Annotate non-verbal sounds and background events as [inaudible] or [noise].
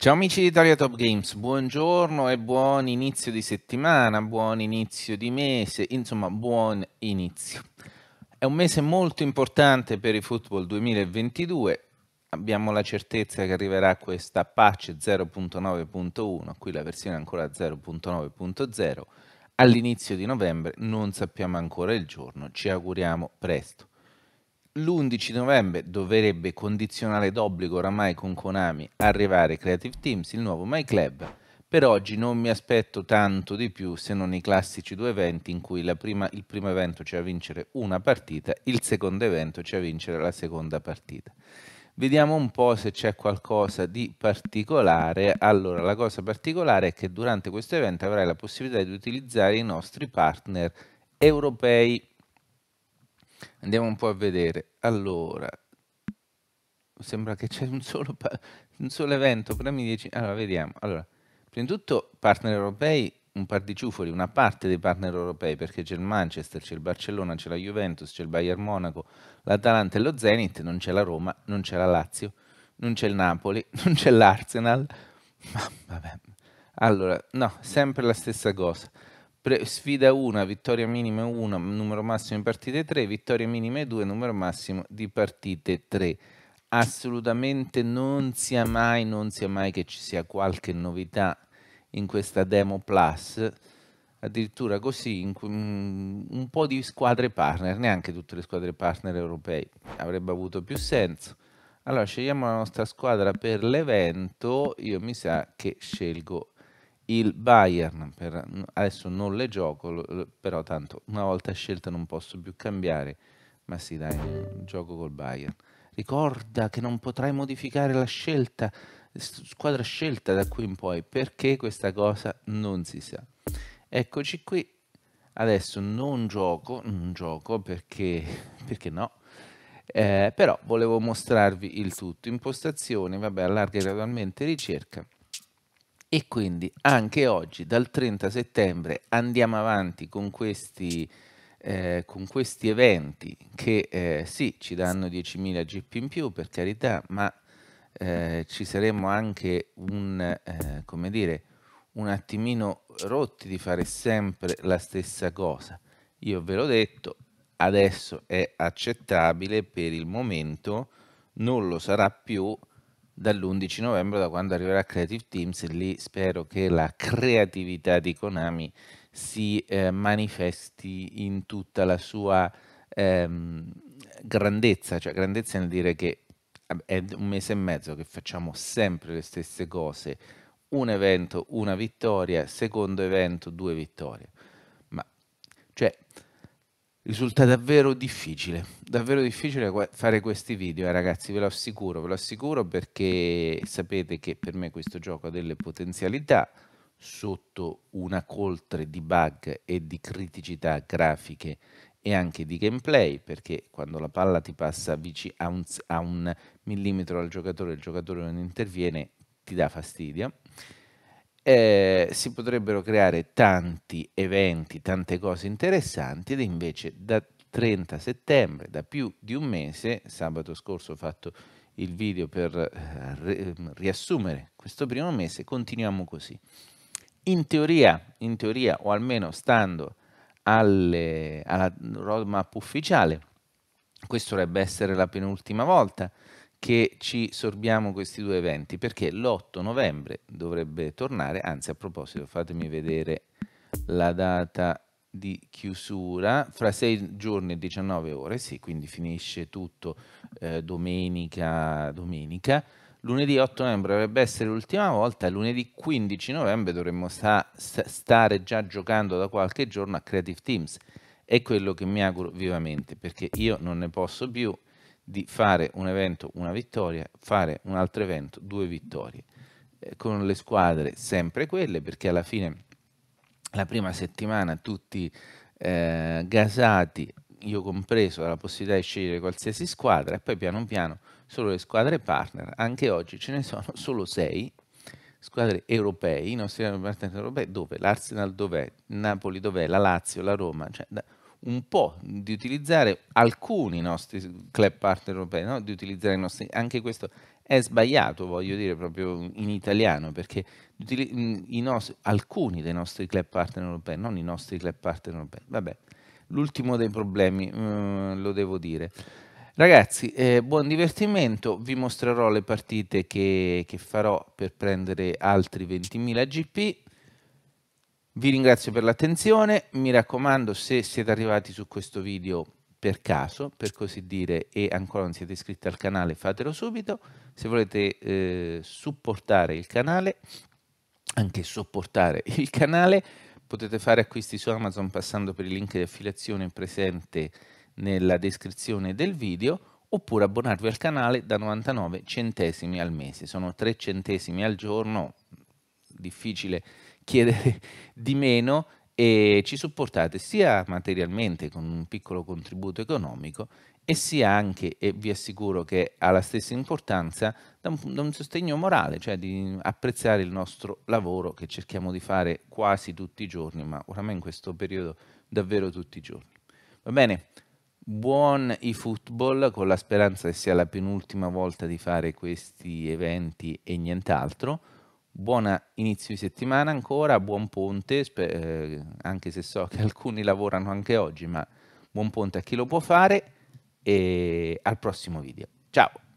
Ciao amici di Italia Top Games, buongiorno e buon inizio di settimana, buon inizio di mese, insomma buon inizio. È un mese molto importante per i football 2022, abbiamo la certezza che arriverà questa patch 0.9.1, qui la versione ancora 0.9.0, all'inizio di novembre, non sappiamo ancora il giorno, ci auguriamo presto l'11 novembre dovrebbe condizionale d'obbligo oramai con Konami arrivare Creative Teams, il nuovo My Club. Per oggi non mi aspetto tanto di più se non i classici due eventi in cui prima, il primo evento c'è a vincere una partita, il secondo evento c'è a vincere la seconda partita. Vediamo un po' se c'è qualcosa di particolare. Allora, la cosa particolare è che durante questo evento avrai la possibilità di utilizzare i nostri partner europei Andiamo un po' a vedere. Allora, sembra che c'è un solo, un solo evento, premi 10. Allora, vediamo. Allora, prima di tutto, partner europei, un par di ciufoli, una parte dei partner europei, perché c'è il Manchester, c'è il Barcellona, c'è la Juventus, c'è il Bayern Monaco, l'Atalanta e lo Zenit, non c'è la Roma, non c'è la Lazio, non c'è il Napoli, [laughs] non c'è l'Arsenal. Ma vabbè. Allora, no, sempre la stessa cosa. Pre- sfida 1, vittoria minima 1, numero massimo di partite 3, vittoria minima 2, numero massimo di partite 3. Assolutamente non sia mai, non sia mai che ci sia qualche novità in questa demo plus addirittura così in, mm, un po' di squadre partner, neanche tutte le squadre partner europee avrebbe avuto più senso. Allora scegliamo la nostra squadra per l'evento, io mi sa che scelgo il Bayern, per, adesso non le gioco, però tanto una volta scelta non posso più cambiare, ma sì dai, gioco col Bayern. Ricorda che non potrai modificare la scelta, squadra scelta da qui in poi, perché questa cosa non si sa. Eccoci qui, adesso non gioco, non gioco perché, [laughs] perché no, eh, però volevo mostrarvi il tutto. Impostazioni, vabbè, allarga gradualmente ricerca e quindi anche oggi, dal 30 settembre, andiamo avanti con questi, eh, con questi eventi che eh, sì, ci danno 10.000 GP in più, per carità, ma eh, ci saremmo anche un, eh, come dire, un attimino rotti di fare sempre la stessa cosa. Io ve l'ho detto, adesso è accettabile per il momento, non lo sarà più dall'11 novembre, da quando arriverà Creative Teams, lì spero che la creatività di Konami si eh, manifesti in tutta la sua ehm, grandezza, cioè grandezza nel dire che è un mese e mezzo che facciamo sempre le stesse cose, un evento, una vittoria, secondo evento, due vittorie risulta davvero difficile, davvero difficile fare questi video, eh, ragazzi, ve lo assicuro, ve lo assicuro perché sapete che per me questo gioco ha delle potenzialità sotto una coltre di bug e di criticità grafiche e anche di gameplay, perché quando la palla ti passa a un, a un millimetro al giocatore, il giocatore non interviene, ti dà fastidio eh, si potrebbero creare tanti eventi, tante cose interessanti ed invece da 30 settembre, da più di un mese, sabato scorso ho fatto il video per eh, ehm, riassumere questo primo mese, continuiamo così. In teoria, in teoria o almeno stando alle, alla roadmap ufficiale, questa dovrebbe essere la penultima volta che ci sorbiamo questi due eventi, perché l'8 novembre dovrebbe tornare, anzi a proposito fatemi vedere la data di chiusura, fra 6 giorni e 19 ore, sì, quindi finisce tutto eh, domenica, domenica. Lunedì 8 novembre dovrebbe essere l'ultima volta, lunedì 15 novembre dovremmo sta, stare già giocando da qualche giorno a Creative Teams. È quello che mi auguro vivamente, perché io non ne posso più di fare un evento una vittoria, fare un altro evento due vittorie, eh, con le squadre sempre quelle, perché alla fine la prima settimana tutti eh, gasati, io compreso, la possibilità di scegliere qualsiasi squadra e poi piano piano solo le squadre partner, anche oggi ce ne sono solo sei squadre europee, i nostri partner europei, dove l'Arsenal dov'è, Napoli dov'è, la Lazio, la Roma, cioè da, un po' di utilizzare alcuni nostri club partner europei, no? di utilizzare i nostri, anche questo è sbagliato, voglio dire proprio in italiano, perché mm, nostri, alcuni dei nostri club partner europei, non i nostri club partner europei, vabbè, l'ultimo dei problemi, mm, lo devo dire. Ragazzi, eh, buon divertimento, vi mostrerò le partite che, che farò per prendere altri 20.000 GP. Vi ringrazio per l'attenzione, mi raccomando se siete arrivati su questo video per caso, per così dire, e ancora non siete iscritti al canale, fatelo subito. Se volete eh, supportare il canale, anche sopportare il canale, potete fare acquisti su Amazon passando per il link di affiliazione presente nella descrizione del video oppure abbonarvi al canale da 99 centesimi al mese. Sono 3 centesimi al giorno, difficile chiedere [laughs] di meno e ci supportate sia materialmente con un piccolo contributo economico e sia anche, e vi assicuro che ha la stessa importanza, da un, da un, sostegno morale, cioè di apprezzare il nostro lavoro che cerchiamo di fare quasi tutti i giorni, ma oramai in questo periodo davvero tutti i giorni. Va bene, buon i football con la speranza che sia la penultima volta di fare questi eventi e nient'altro buon inizio di settimana ancora, buon ponte, eh, anche se so che [laughs] alcuni lavorano anche oggi, ma buon ponte a chi lo può fare e al prossimo video. Ciao!